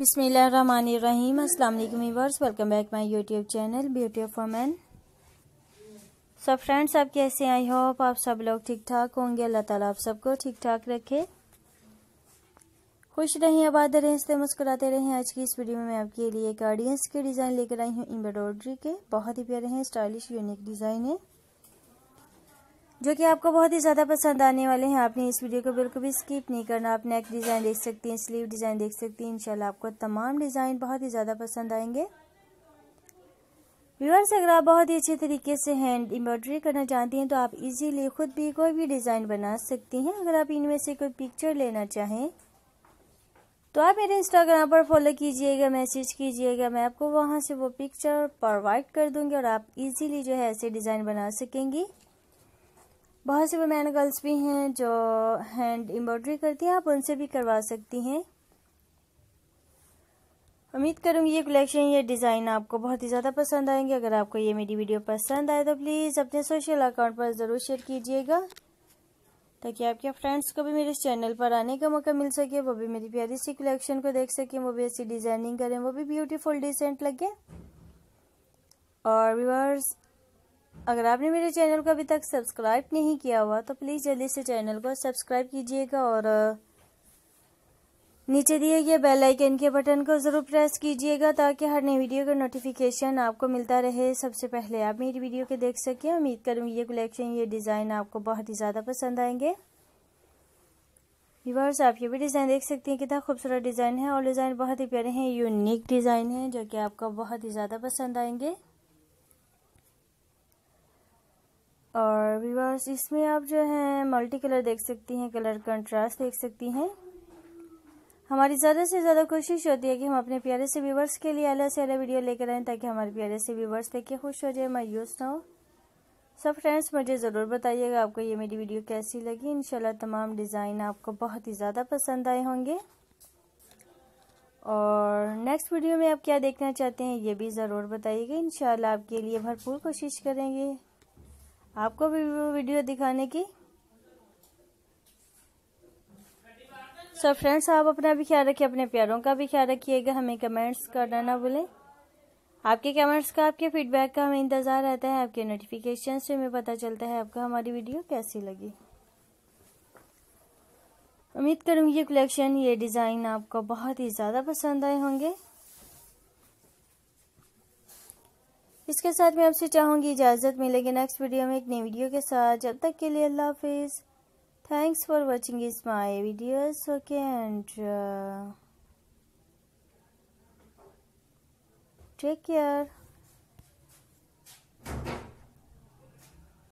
बिसमीम अल्लाम viewers welcome back my YouTube channel beauty of women सब फ्रेंड्स आप कैसे आई होप आप सब लोग ठीक ठाक होंगे अल्लाह ताला आप सबको ठीक ठाक रखे खुश रहें आबाद रहें इसलिए मुस्कुराते रहें आज की इस वीडियो में मैं आपके लिए एक ऑडियंस के डिज़ाइन लेकर आई हूँ एम्ब्रॉयडरी के बहुत ही प्यारे हैं स्टाइलिश यूनिक डिज़ाइन है जो कि आपको बहुत ही ज़्यादा पसंद आने वाले हैं आपने इस वीडियो को बिल्कुल भी स्किप नहीं करना आप नेक डिज़ाइन देख सकती हैं स्लीव डिज़ाइन देख सकती हैं इंशाल्लाह आपको तमाम डिज़ाइन बहुत ही ज़्यादा पसंद आएंगे व्यूअर्स अगर आप बहुत ही अच्छे तरीके से हैंड एम्ब्रॉयडरी करना चाहती हैं तो आप इजीली खुद भी कोई भी डिज़ाइन बना सकती हैं अगर आप इनमें से कोई पिक्चर लेना चाहें तो आप मेरे इंस्टाग्राम पर फॉलो कीजिएगा मैसेज कीजिएगा मैं आपको वहाँ से वो पिक्चर प्रोवाइड कर दूँगी और आप इजीली जो है ऐसे डिज़ाइन बना सकेंगी बहुत सी वुमेन गर्ल्स भी हैं जो हैंड एम्ब्रॉयडरी करती हैं आप उनसे भी करवा सकती हैं उम्मीद करूंगी ये कलेक्शन ये डिज़ाइन आपको बहुत ही ज़्यादा पसंद आएंगे अगर आपको ये मेरी वीडियो पसंद आए तो प्लीज़ अपने सोशल अकाउंट पर ज़रूर शेयर कीजिएगा ताकि आपके फ्रेंड्स को भी मेरे चैनल पर आने का मौका मिल सके वो भी मेरी प्यारी सी कलेक्शन को देख सकें वो भी ऐसी डिज़ाइनिंग करें वो भी ब्यूटीफुल डिसेंट लगे और व्यूअर्स अगर आपने मेरे चैनल को अभी तक सब्सक्राइब नहीं किया हुआ तो प्लीज़ जल्दी से चैनल को सब्सक्राइब कीजिएगा और नीचे दिए गए बेल आइकन के बटन को ज़रूर प्रेस कीजिएगा ताकि हर नई वीडियो का नोटिफिकेशन आपको मिलता रहे सबसे पहले आप मेरी वीडियो के देख सकें उम्मीद करूँगी ये कलेक्शन ये डिज़ाइन आपको बहुत ही ज़्यादा पसंद आएंगे व्यूवर्स आप ये भी डिज़ाइन देख सकते हैं कितना खूबसूरत डिज़ाइन है और डिज़ाइन बहुत ही प्यारे हैं यूनिक डिज़ाइन है जो कि आपको बहुत ही ज़्यादा पसंद आएंगे और वीवर्स इसमें आप जो है मल्टी कलर देख सकती हैं कलर कंट्रास्ट देख सकती हैं हमारी ज़्यादा से ज़्यादा कोशिश होती है कि हम अपने प्यारे से व्यूवर्स के लिए अलग से अलग वीडियो लेकर आएँ ताकि हमारे प्यारे से व्यूवर्स देख के खुश हो जाए मायूस ना हो सब फ्रेंड्स मुझे ज़रूर बताइएगा आपको ये मेरी वीडियो कैसी लगी इनशाला तमाम डिज़ाइन आपको बहुत ही ज़्यादा पसंद आए होंगे और नेक्स्ट वीडियो में आप क्या देखना चाहते हैं ये भी ज़रूर बताइएगा इन आपके लिए भरपूर कोशिश करेंगे आपको भी वीडियो दिखाने की सो फ्रेंड्स आप अपना भी ख्याल रखिए अपने प्यारों का भी ख्याल रखिएगा हमें कमेंट्स करना ना भूलें आपके कमेंट्स का आपके फीडबैक का हमें इंतज़ार रहता है आपके नोटिफिकेशन से हमें पता चलता है आपको हमारी वीडियो कैसी लगी उम्मीद करूंगी ये कलेक्शन ये डिज़ाइन आपको बहुत ही ज़्यादा पसंद आए होंगे इसके साथ मैं आपसे चाहूँगी इजाज़त मिलेगी नेक्स्ट वीडियो में एक नई वीडियो के साथ जब तक के लिए अल्लाह हाफिज़ थैंक्स फॉर वॉचिंग इस my videos okay and take care